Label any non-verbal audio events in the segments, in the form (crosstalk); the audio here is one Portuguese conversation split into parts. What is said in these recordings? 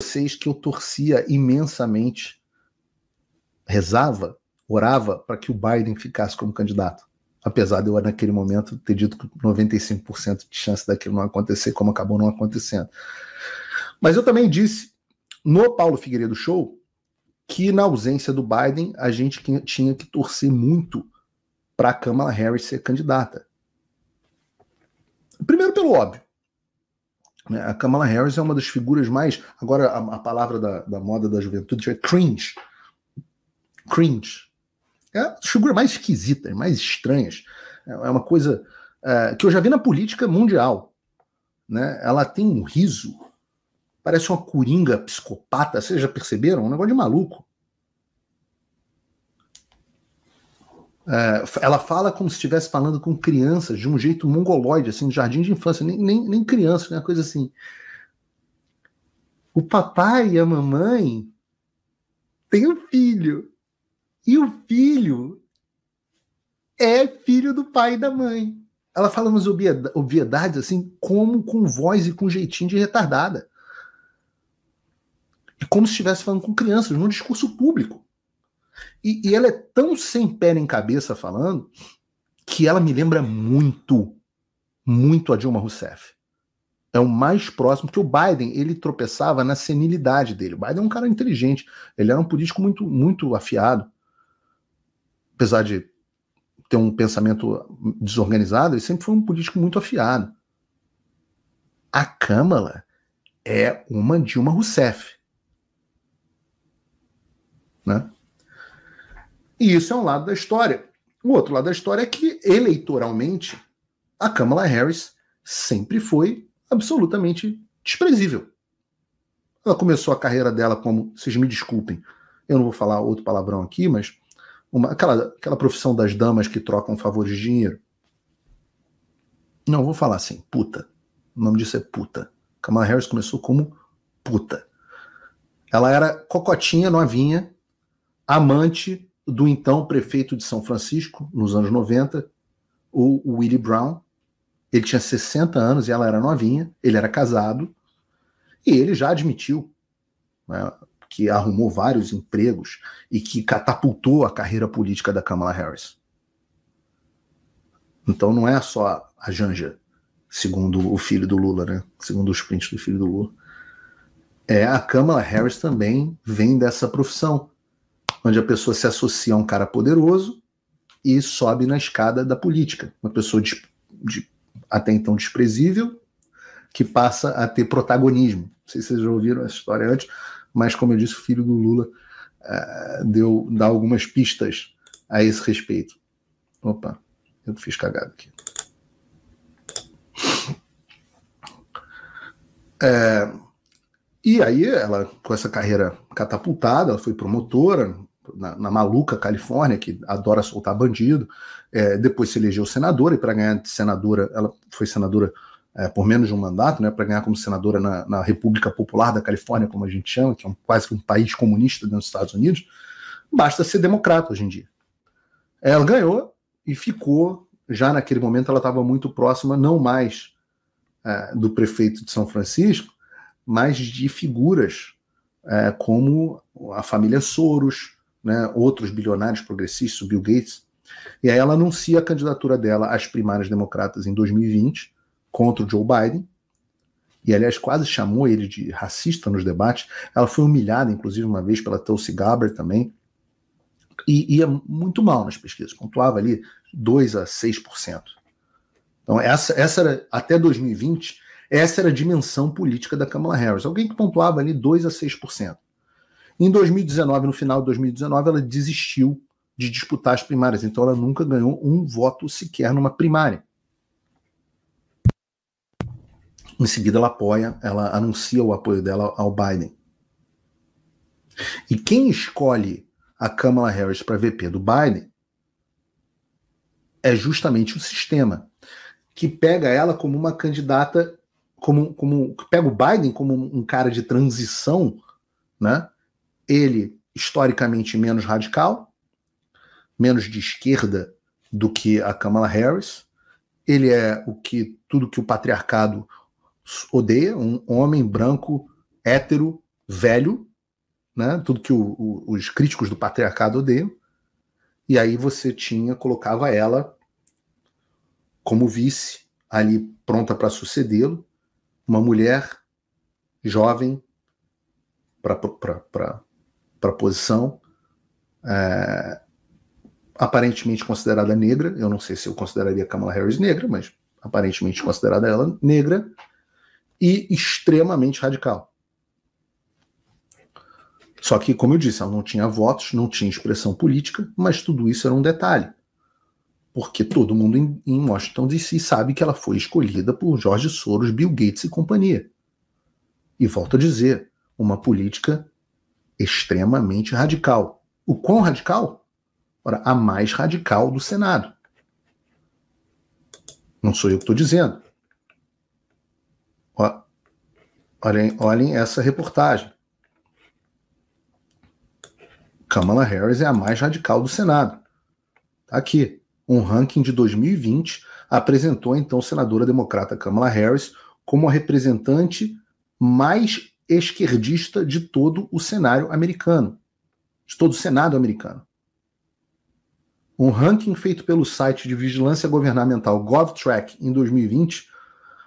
vocês que eu torcia imensamente, rezava, orava para que o Biden ficasse como candidato. Apesar de eu, naquele momento, ter dito que 95% de chance daquilo não acontecer, como acabou não acontecendo. Mas eu também disse no Paulo Figueiredo Show que, na ausência do Biden, a gente tinha que torcer muito para a Kamala Harris ser candidata. Primeiro, pelo óbvio. Né? A Kamala Harris é uma das figuras mais. Agora, a, a palavra da, da, moda da juventude é cringe. Cringe. É a figura mais esquisita, mais estranhas. É, é uma coisa é, que eu já vi na política mundial. Né? Ela tem um riso, parece uma coringa psicopata. Vocês já perceberam? Um negócio de maluco. É, ela fala como se estivesse falando com crianças, de um jeito mongoloide, assim, jardim de infância, nem, nem, nem criança, uma né, coisa assim. O papai e a mamãe têm um filho. E o filho é filho do pai e da mãe. Ela fala umas obviedades assim, como com voz e com jeitinho de retardada. E como se estivesse falando com crianças, num discurso público. E, e ela é tão sem pé nem cabeça falando que ela me lembra muito, muito a Dilma Rousseff. É o mais próximo, porque o Biden ele tropeçava na senilidade dele. O Biden é um cara inteligente, ele era um político muito, muito afiado. Apesar de ter um pensamento desorganizado, ele sempre foi um político muito afiado. A Câmara é uma Dilma Rousseff. Né? E isso é um lado da história. O outro lado da história é que, eleitoralmente, a Kamala Harris sempre foi absolutamente desprezível. Ela começou a carreira dela como, vocês me desculpem, eu não vou falar outro palavrão aqui, mas uma, aquela, aquela profissão das damas que trocam favores de dinheiro. Não, vou falar assim, puta. O nome disso é puta. Kamala Harris começou como puta. Ela era cocotinha novinha, amante do então prefeito de São Francisco, nos anos 90, o Willie Brown. Ele tinha 60 anos e ela era novinha, ele era casado, e ele já admitiu né, que arrumou vários empregos e que catapultou a carreira política da Kamala Harris. Então não é só a Janja, segundo o filho do Lula, né? Segundo os prints do filho do Lula. É, a Kamala Harris também vem dessa profissão onde a pessoa se associa a um cara poderoso e sobe na escada da política. Uma pessoa de, de, até então desprezível que passa a ter protagonismo. Não sei se vocês já ouviram essa história antes, mas como eu disse, o filho do Lula uh, deu, dá algumas pistas a esse respeito. Opa, eu fiz cagado aqui. É, e aí ela, com essa carreira catapultada, ela foi promotora na, na maluca Califórnia, que adora soltar bandido, é, depois se elegeu senadora, e para ganhar de senadora, ela foi senadora é, por menos de um mandato, né, para ganhar como senadora na, na, República Popular da Califórnia, como a gente chama, que é um, quase que um país comunista dentro dos Estados Unidos, basta ser democrata hoje em dia. Ela ganhou e ficou, já naquele momento ela estava muito próxima, não mais é, do prefeito de São Francisco, mas de figuras é, como a família Soros, né, outros bilionários progressistas, Bill Gates. E aí ela anuncia a candidatura dela às primárias democratas em 2020 contra o Joe Biden. E aliás, quase chamou ele de racista nos debates. Ela foi humilhada, inclusive, uma vez pela Tulsi Gabbard também. E ia muito mal nas pesquisas, pontuava ali 2 a 6%. Então, essa, essa era até 2020 essa era a dimensão política da Kamala Harris, alguém que pontuava ali 2 a 6%. Em 2019, no final de 2019, ela desistiu de disputar as primárias, então ela nunca ganhou um voto sequer numa primária. Em seguida, ela apoia, ela anuncia o apoio dela ao Biden. E quem escolhe a Kamala Harris para VP do Biden é justamente o sistema, que pega ela como uma candidata como, como pega o Biden como um cara de transição, né? Ele historicamente menos radical, menos de esquerda do que a Kamala Harris. Ele é o que tudo que o patriarcado odeia, um homem branco, hétero, velho, né? Tudo que o, o, os críticos do patriarcado odeiam. E aí você tinha colocava ela como vice ali pronta para sucedê-lo uma mulher jovem para a posição, é, aparentemente considerada negra. Eu não sei se eu consideraria Kamala Harris negra, mas aparentemente considerada ela negra e extremamente radical. Só que, como eu disse, ela não tinha votos, não tinha expressão política, mas tudo isso era um detalhe porque todo mundo em, em Washington DC sabe que ela foi escolhida por George Soros, Bill Gates e companhia. E volto a dizer, uma política extremamente radical. O quão radical? Ora, a mais radical do Senado. Não sou eu que estou dizendo. olhem, olhem essa reportagem. Kamala Harris é a mais radical do Senado. Tá aqui. Um ranking de 2020 apresentou então a senadora democrata Kamala Harris como a representante mais esquerdista de todo o cenário americano, de todo o Senado americano. Um ranking feito pelo site de vigilância governamental GovTrack em 2020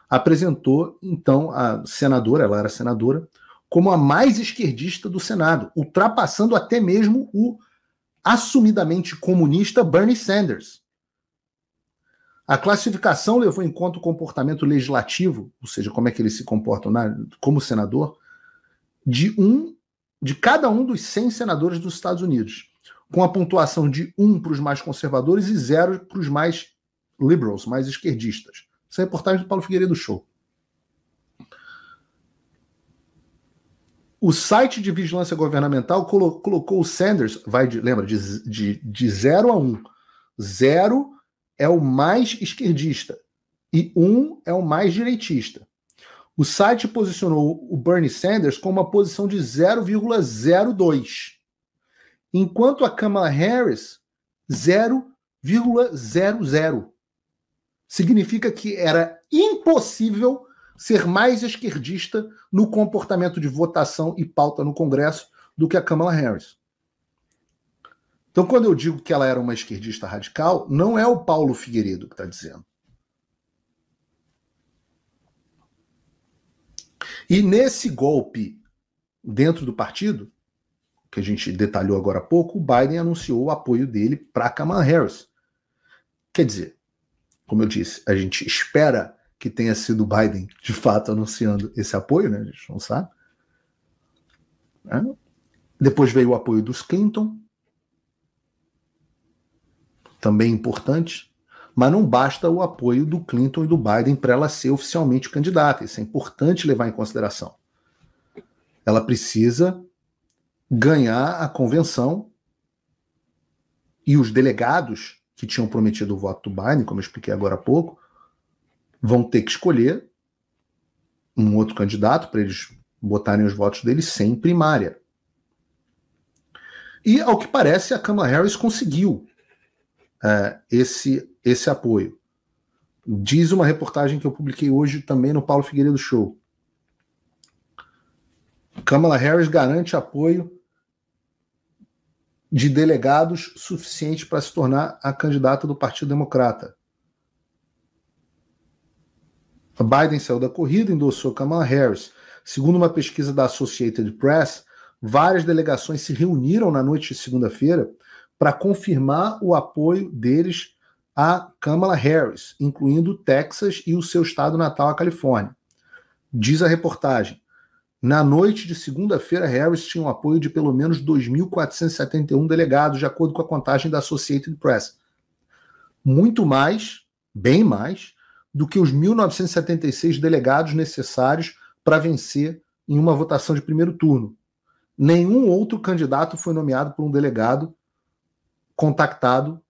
apresentou então a senadora, ela era senadora, como a mais esquerdista do Senado, ultrapassando até mesmo o assumidamente comunista Bernie Sanders. A classificação levou em conta o comportamento legislativo, ou seja, como é que eles se comportam na, como senador, de um de cada um dos 100 senadores dos Estados Unidos, com a pontuação de um para os mais conservadores e zero para os mais liberals, mais esquerdistas. Isso é reportagem do Paulo Figueiredo Show. O site de vigilância governamental colocou o Sanders, vai de, lembra, de, de, de 0 a 1. Um. 0 é o mais esquerdista e um é o mais direitista. O site posicionou o Bernie Sanders com uma posição de 0,02, enquanto a Kamala Harris 0,00. Significa que era impossível ser mais esquerdista no comportamento de votação e pauta no Congresso do que a Kamala Harris. Então, quando eu digo que ela era uma esquerdista radical, não é o Paulo Figueiredo que está dizendo. E nesse golpe dentro do partido, que a gente detalhou agora há pouco, o Biden anunciou o apoio dele para Kamala Harris. Quer dizer, como eu disse, a gente espera que tenha sido o Biden de fato anunciando esse apoio, né? A gente não sabe. Né? Depois veio o apoio dos Clinton, também importante, mas não basta o apoio do Clinton e do Biden para ela ser oficialmente candidata. Isso é importante levar em consideração. Ela precisa ganhar a convenção e os delegados que tinham prometido o voto do Biden, como eu expliquei agora há pouco, vão ter que escolher um outro candidato para eles botarem os votos deles sem primária. E, ao que parece, a Kamala Harris conseguiu é, esse, esse apoio. Diz uma reportagem que eu publiquei hoje também no Paulo Figueiredo Show. Kamala Harris garante apoio de delegados suficiente para se tornar a candidata do Partido Democrata. A Biden saiu da corrida, endossou Kamala Harris. Segundo uma pesquisa da Associated Press, várias delegações se reuniram na noite de segunda-feira para confirmar o apoio deles a Kamala Harris, incluindo Texas e o seu estado natal, a Califórnia. Diz a reportagem. Na noite de segunda-feira, Harris tinha o um apoio de pelo menos 2.471 delegados, de acordo com a contagem da Associated Press. Muito mais, bem mais, do que os 1.976 delegados necessários para vencer em uma votação de primeiro turno. Nenhum outro candidato foi nomeado por um delegado contactado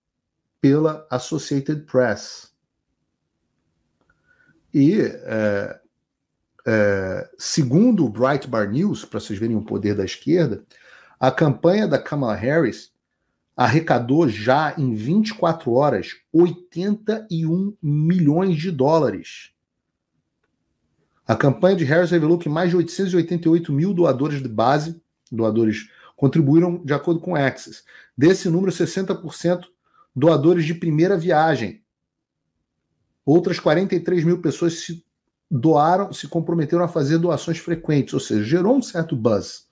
pela Associated Press. E, é, é, segundo o Breitbart News, para vocês verem o poder da esquerda, a campanha da Kamala Harris arrecadou já em 24 horas 81 milhões de dólares. A campanha de Harris revelou que mais de 888 mil doadores de base, doadores contribuíram de acordo com o Access. Desse número, 60% doadores de primeira viagem. Outras 43 mil pessoas se doaram, se comprometeram a fazer doações frequentes, ou seja, gerou um certo buzz.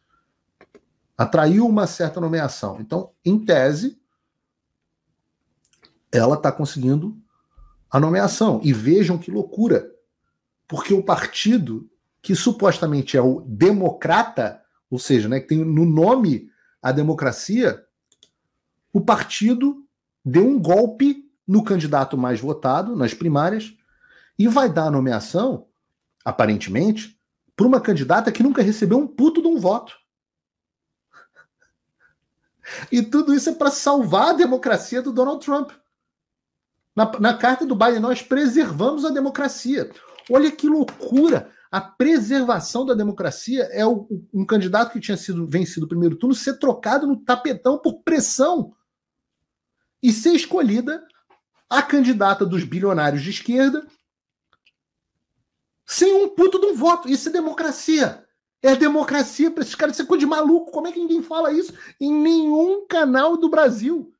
Atraiu uma certa nomeação. Então, em tese, ela está conseguindo a nomeação. E vejam que loucura. Porque o partido que supostamente é o democrata ou seja, né, que tem no nome a democracia, o partido deu um golpe no candidato mais votado nas primárias e vai dar a nomeação, aparentemente, para uma candidata que nunca recebeu um puto de um voto. (laughs) E tudo isso é para salvar a democracia do Donald Trump. Na, na, carta do Biden, nós preservamos a democracia. Olha que loucura! a preservação da democracia é o, um candidato que tinha sido vencido o primeiro turno ser trocado no tapetão por pressão e ser escolhida a candidata dos bilionários de esquerda sem um puto de um voto. Isso é democracia. É democracia para esses caras. Isso é coisa de maluco. Como é que ninguém fala isso em nenhum canal do Brasil?